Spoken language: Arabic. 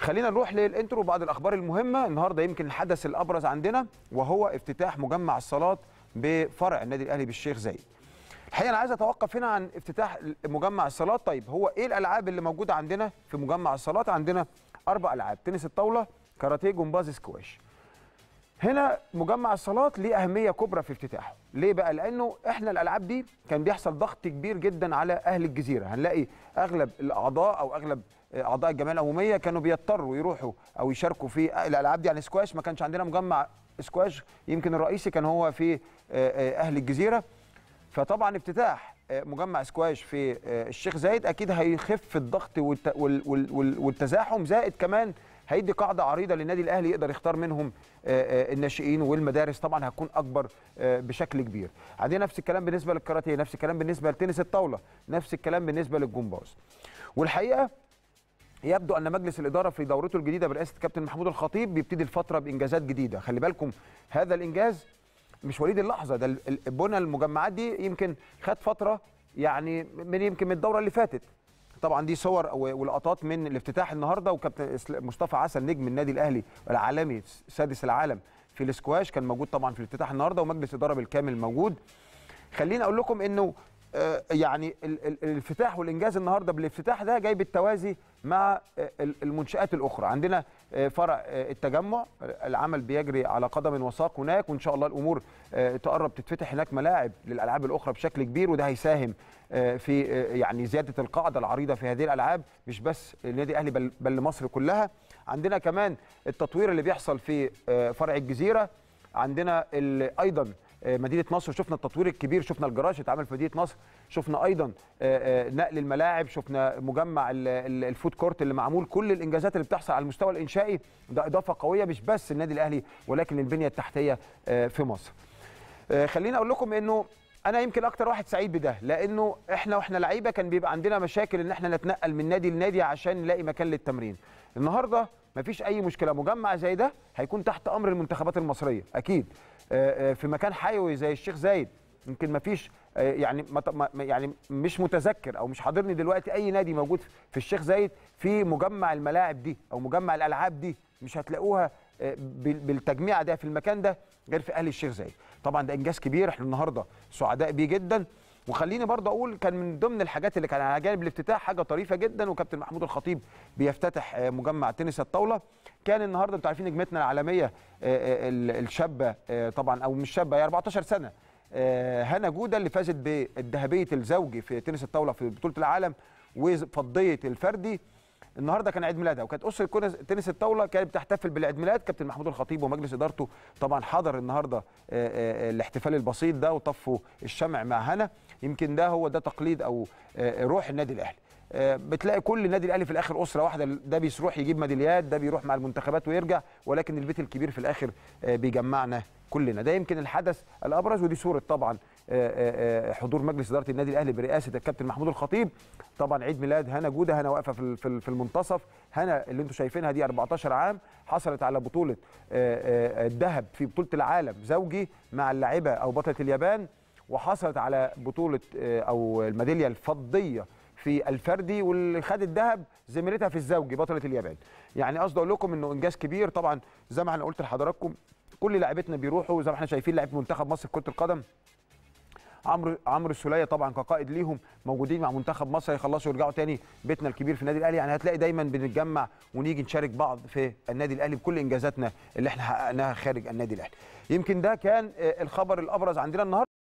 خلينا نروح للانترو بعض الاخبار المهمه النهارده يمكن الحدث الابرز عندنا وهو افتتاح مجمع الصالات بفرع النادي الاهلي بالشيخ زايد الحقيقه انا عايز اتوقف هنا عن افتتاح مجمع الصالات طيب هو ايه الالعاب اللي موجوده عندنا في مجمع الصالات عندنا اربع العاب تنس الطاوله كاراتيه جمباز سكواش هنا مجمع الصالات ليه اهميه كبرى في افتتاحه ليه بقى لانه احنا الالعاب دي كان بيحصل ضغط كبير جدا على اهل الجزيره هنلاقي اغلب الاعضاء او اغلب اعضاء الجمعيه العموميه كانوا بيضطروا يروحوا او يشاركوا في الالعاب دي يعني سكواش ما كانش عندنا مجمع سكواش يمكن الرئيسي كان هو في آه، آه، اهل الجزيره فطبعا افتتاح آه، مجمع سكواش في الشيخ زايد اكيد هيخف الضغط والتزاحم زائد كمان هيدي قاعده عريضه للنادي الاهلي يقدر يختار منهم آه، آه، الناشئين والمدارس طبعا هتكون اكبر آه، بشكل كبير عندنا نفس الكلام بالنسبه للكاراتيه نفس الكلام بالنسبه لتنس الطاوله نفس الكلام بالنسبه للجمباز والحقيقه يبدو ان مجلس الاداره في دورته الجديده برئاسه الكابتن محمود الخطيب بيبتدي الفتره بانجازات جديده خلي بالكم هذا الانجاز مش وليد اللحظه ده بنى المجمعات دي يمكن خد فتره يعني من يمكن من الدوره اللي فاتت طبعا دي صور ولقطات من الافتتاح النهارده وكابتن مصطفى عسل نجم النادي الاهلي العالمي سادس العالم في الاسكواش كان موجود طبعا في الافتتاح النهارده ومجلس اداره بالكامل موجود خليني اقول لكم انه آه، يعني الافتتاح والانجاز النهارده بالافتتاح ده جاي بالتوازي مع آه، المنشات الاخرى عندنا آه، فرع التجمع العمل بيجري على قدم وساق هناك وان شاء الله الامور تقرب تتفتح هناك ملاعب للالعاب الاخرى بشكل كبير وده هيساهم في يعني زياده القاعده العريضه في هذه الالعاب مش بس النادي الاهلي بل, بل لمصر كلها عندنا كمان التطوير اللي بيحصل في فرع الجزيره عندنا ايضا آه، مدينه نصر شفنا التطوير الكبير شفنا الجراج اتعمل في مدينه نصر شفنا ايضا آه، آه، نقل الملاعب شفنا مجمع الفود كورت اللي معمول كل الانجازات اللي بتحصل على المستوى الانشائي ده اضافه قويه مش بس النادي الاهلي ولكن البنيه التحتيه في مصر خليني اقول لكم انه انا يمكن اكتر واحد سعيد بده لانه احنا واحنا لعيبه كان بيبقى عندنا مشاكل ان احنا نتنقل من نادي لنادي عشان نلاقي مكان للتمرين النهارده مفيش اي مشكله مجمع زي ده هيكون تحت امر المنتخبات المصريه اكيد آه، آه، في مكان حيوي زي الشيخ زايد يمكن مفيش آه، يعني يعني مش متذكر او مش حاضرني دلوقتي اي نادي موجود في الشيخ زايد في مجمع الملاعب دي او مجمع الالعاب دي مش هتلاقوها بالتجميع ده في المكان ده غير في اهل الشيخ زايد طبعا ده انجاز كبير احنا النهارده سعداء بيه جدا وخليني برضه اقول كان من ضمن الحاجات اللي كان على جانب الافتتاح حاجه طريفه جدا وكابتن محمود الخطيب بيفتتح آه، مجمع تنس الطاوله كان النهارده انتوا عارفين نجمتنا العالميه آه، آه، الشابه طبعا او مش شابه هي 14 سنه هنا جوده اللي فازت بالذهبيه الزوجي في تنس الطاوله في بطوله العالم وفضيه الفردي النهارده كان عيد ميلادها وكانت اسره تنس الطاوله كانت بتحتفل بالعيد ميلاد كابتن محمود الخطيب ومجلس ادارته طبعا حضر النهارده آه، آه، آه، الاحتفال البسيط ده وطفوا الشمع مع هنا يمكن ده هو ده تقليد او روح النادي الاهلي بتلاقي كل النادي الاهلي في الاخر اسره واحده ده بيروح يجيب ميداليات ده بيروح مع المنتخبات ويرجع ولكن البيت الكبير في الاخر بيجمعنا كلنا ده يمكن الحدث الابرز ودي صوره طبعا آه، آه، آه، حضور مجلس اداره النادي الاهلي برئاسه الكابتن محمود الخطيب طبعا عيد ميلاد هنا جوده هنا واقفه في في المنتصف هنا اللي انتم شايفينها دي 14 عام حصلت على بطوله الذهب في بطوله العالم زوجي مع اللاعبه او بطله اليابان وحصلت على بطوله او الميداليه الفضيه في الفردي واللي خد الذهب زميلتها في الزوجي بطله اليابان يعني قصدي اقول لكم انه انجاز كبير طبعا زي ما انا قلت لحضراتكم كل لاعبتنا بيروحوا زي ما احنا شايفين لاعب منتخب مصر كره القدم عمرو عمرو السوليه طبعا كقائد ليهم موجودين مع منتخب مصر هيخلصوا يرجعوا تاني بيتنا الكبير في النادي الاهلي يعني هتلاقي دايما بنتجمع ونيجي نشارك بعض في النادي الاهلي بكل انجازاتنا اللي احنا حققناها خارج النادي الاهلي يمكن ده كان آه، الخبر الابرز عندنا النهارده